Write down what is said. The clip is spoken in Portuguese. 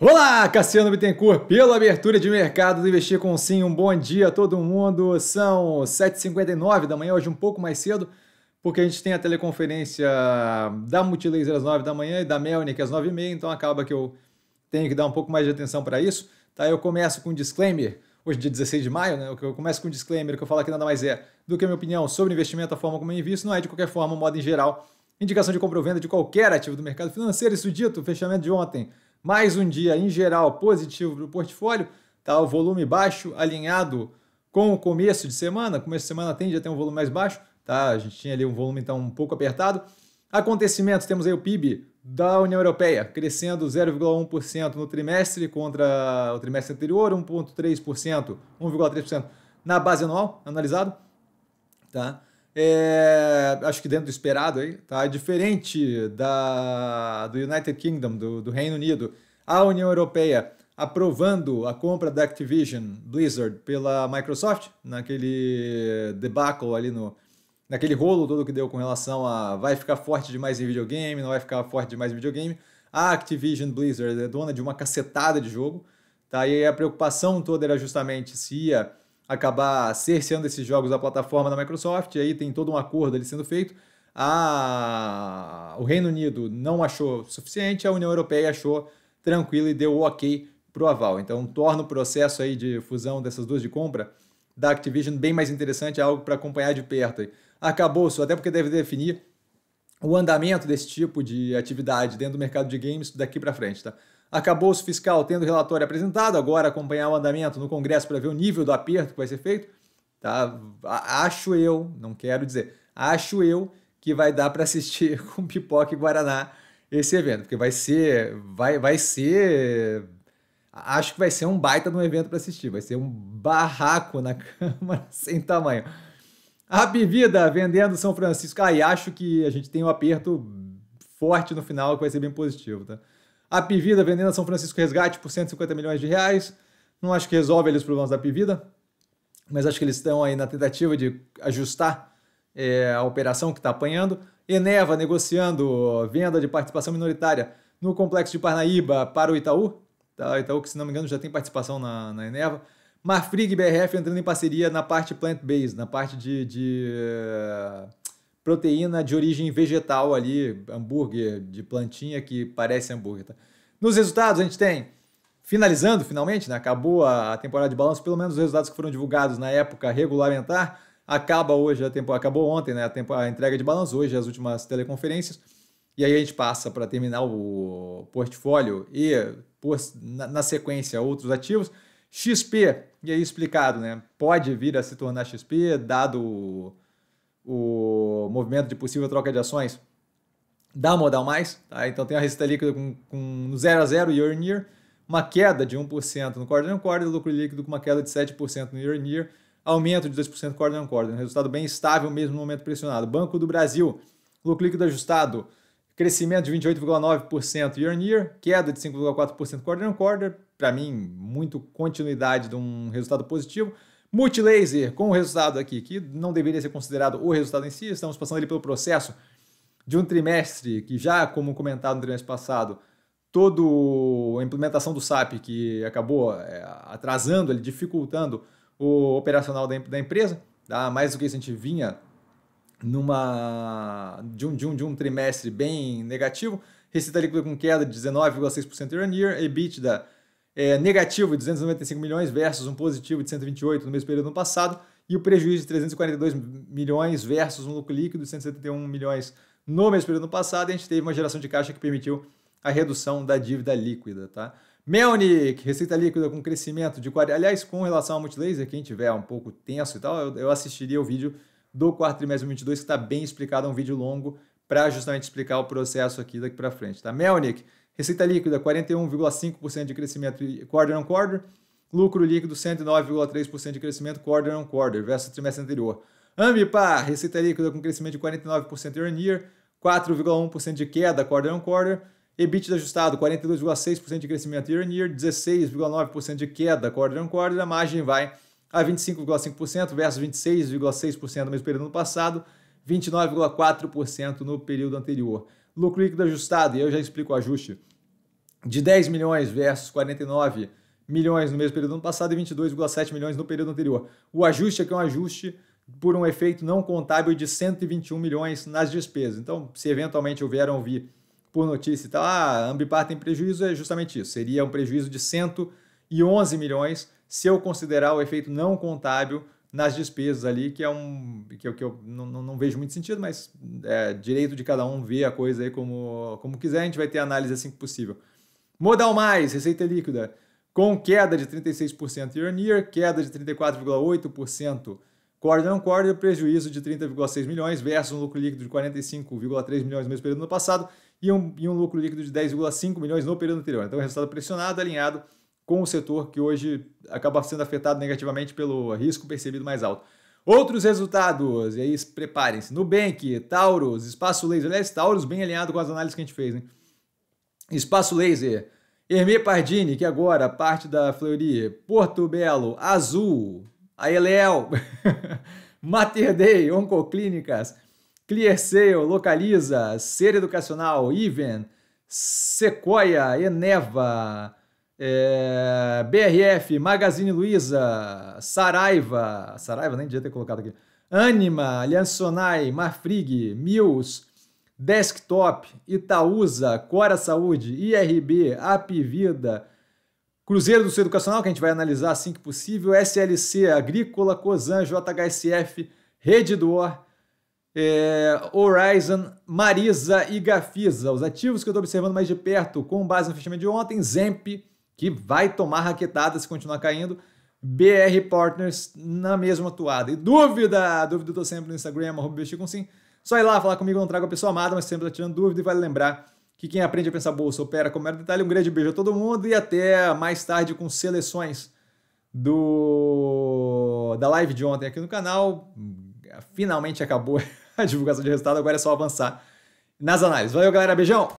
Olá, Cassiano Bittencourt, pela abertura de mercado do Investir com Sim. Um bom dia a todo mundo. São 7h59 da manhã, hoje um pouco mais cedo, porque a gente tem a teleconferência da Multilaser às 9 da manhã e da Melnick às 9h30, então acaba que eu tenho que dar um pouco mais de atenção para isso. Tá? Eu começo com um disclaimer, hoje é dia 16 de maio, né? Eu começo com um disclaimer, que eu falo que nada mais é do que a minha opinião sobre investimento, a forma como eu invisto, não é de qualquer forma, modo em geral, indicação de compra ou venda de qualquer ativo do mercado financeiro, isso dito, fechamento de ontem mais um dia em geral positivo para o portfólio, tá? O volume baixo alinhado com o começo de semana, começo de semana tende a ter um volume mais baixo, tá? A gente tinha ali um volume então um pouco apertado. Acontecimentos, temos aí o PIB da União Europeia crescendo 0,1% no trimestre contra o trimestre anterior, 1,3%, 1,3% na base anual analisado, tá? É, acho que dentro do esperado aí, tá? É diferente da, do United Kingdom, do, do Reino Unido, a União Europeia aprovando a compra da Activision Blizzard pela Microsoft, naquele debacle ali no. naquele rolo todo que deu com relação a vai ficar forte demais em videogame, não vai ficar forte demais em videogame. A Activision Blizzard é dona de uma cacetada de jogo, tá? E a preocupação toda era justamente se ia acabar cerceando esses jogos da plataforma da Microsoft, aí tem todo um acordo ali sendo feito. A... O Reino Unido não achou suficiente, a União Europeia achou tranquilo e deu o ok para o aval. Então torna o processo aí de fusão dessas duas de compra da Activision bem mais interessante, é algo para acompanhar de perto. Acabou isso, até porque deve definir o andamento desse tipo de atividade dentro do mercado de games daqui para frente, tá? Acabou o fiscal tendo o relatório apresentado, agora acompanhar o andamento no Congresso para ver o nível do aperto que vai ser feito. Tá? Acho eu, não quero dizer, acho eu que vai dar para assistir com pipoca e guaraná esse evento, porque vai ser, vai, vai ser, acho que vai ser um baita de um evento para assistir, vai ser um barraco na Câmara sem tamanho. A bebida vendendo São Francisco, ah, e acho que a gente tem um aperto forte no final que vai ser bem positivo, tá? A Pivida vendendo a São Francisco Resgate por 150 milhões de reais. Não acho que resolve os problemas da Pivida, mas acho que eles estão aí na tentativa de ajustar é, a operação que está apanhando. Eneva negociando venda de participação minoritária no complexo de Parnaíba para o Itaú. Tá, Itaú, que se não me engano já tem participação na, na Eneva. Marfrig BRF entrando em parceria na parte plant-based, na parte de, de proteína de origem vegetal ali, hambúrguer de plantinha que parece hambúrguer. Tá? Nos resultados, a gente tem, finalizando finalmente, né? acabou a temporada de balanço, pelo menos os resultados que foram divulgados na época regulamentar. Acaba hoje a temporada, acabou ontem né? a, tempo, a entrega de balanço, hoje as últimas teleconferências. E aí a gente passa para terminar o portfólio e, na sequência, outros ativos. XP, e aí explicado, né? Pode vir a se tornar XP, dado o movimento de possível troca de ações da modal mais. Tá? Então tem a receita líquida com, com 0 a 0 year on year, uma queda de 1% no quarter on quarter, lucro líquido com uma queda de 7% no year on year, aumento de 2% quarter on quarter. Um resultado bem estável mesmo no momento pressionado. Banco do Brasil, lucro líquido ajustado, crescimento de 28,9% year on year, queda de 5,4% quarter on quarter. Para mim, muito continuidade de um resultado positivo. Multilaser, com o resultado aqui, que não deveria ser considerado o resultado em si, estamos passando ali pelo processo de um trimestre que já, como comentado no trimestre passado, toda a implementação do SAP que acabou é, atrasando, dificultando o operacional da, empresa, tá? mais do que isso a gente vinha numa de um, de um, de um trimestre bem negativo, receita líquida com queda de 19,6% year on year, EBITDA é, negativo de 295 milhões versus um positivo de 128 no mesmo período passado e o prejuízo de 342 milhões versus um lucro líquido de 171 milhões no mesmo período passado. a gente teve uma geração de caixa que permitiu a redução da dívida líquida, tá? Melnick, receita líquida com crescimento de 40. Aliás, com relação ao multilaser, quem tiver um pouco tenso e tal, eu, eu assistiria o vídeo do quarto trimestre de 2022, que está bem explicado, é um vídeo longo, para justamente explicar o processo aqui daqui para frente, tá? Melnick, Receita líquida, 41,5% de crescimento quarter on quarter. Lucro líquido, 109,3% de crescimento quarter on quarter versus o trimestre anterior. Ambipar, receita líquida com crescimento de 49% year on year, 4,1% de queda quarter on quarter. EBITDA ajustado, 42,6% de crescimento year on year, 16,9% de queda quarter on quarter. A margem vai a 25,5% versus 26,6% no mesmo período no passado, 29,4% no período anterior lucro líquido ajustado, e eu já explico o ajuste, de 10 milhões versus 49 milhões no mesmo período do ano passado e 22,7 milhões no período anterior. O ajuste aqui é um ajuste por um efeito não contábil de 121 milhões nas despesas. Então, se eventualmente houveram ouvir por notícia e tal, ah, a Ambipar tem prejuízo, é justamente isso. Seria um prejuízo de 111 milhões se eu considerar o efeito não contábil nas despesas ali, que é um que eu, é que eu não, não, vejo muito sentido, mas é direito de cada um ver a coisa aí como, como quiser, a gente vai ter análise assim que possível. Modal mais, receita líquida, com queda de 36% year on year, queda de 34,8%. Quarter on quarter, prejuízo de 30,6 milhões versus um lucro líquido de 45,3 milhões no mesmo período no passado e um, e um lucro líquido de 10,5 milhões no período anterior. Então, resultado pressionado, alinhado com o setor que hoje acaba sendo afetado negativamente pelo risco percebido mais alto. Outros resultados, e aí preparem-se. Nubank, Taurus, Espaço Laser. Aliás, Taurus bem alinhado com as análises que a gente fez, né? Espaço Laser, Hermê Pardini, que agora parte da Fleury, Porto Belo, Azul, Aelel, Mater Dei, Oncoclínicas, ClearSale, Localiza, Ser Educacional, Even, Sequoia, Eneva, é, BRF, Magazine Luiza, Saraiva, Saraiva nem devia ter colocado aqui, Anima, Aliança Sonai, Marfrig, Mills, Desktop, Itaúsa, Cora Saúde, IRB, Apivida, Cruzeiro do Sul Educacional, que a gente vai analisar assim que possível, SLC, Agrícola, Cosan, JHSF, Rede Door, é, Horizon, Marisa e Gafisa. Os ativos que eu estou observando mais de perto, com base no fechamento de ontem, Zemp, que vai tomar raquetada se continuar caindo. BR Partners na mesma toada. E dúvida? Dúvida eu tô sempre no Instagram, arroba Só ir lá falar comigo, não trago a pessoa amada, mas sempre tá tirando dúvida e vale lembrar que quem aprende a pensar bolsa opera o era detalhe. Um grande beijo a todo mundo e até mais tarde com seleções do da live de ontem aqui no canal. Finalmente acabou a divulgação de resultado, agora é só avançar nas análises. Valeu, galera. Beijão!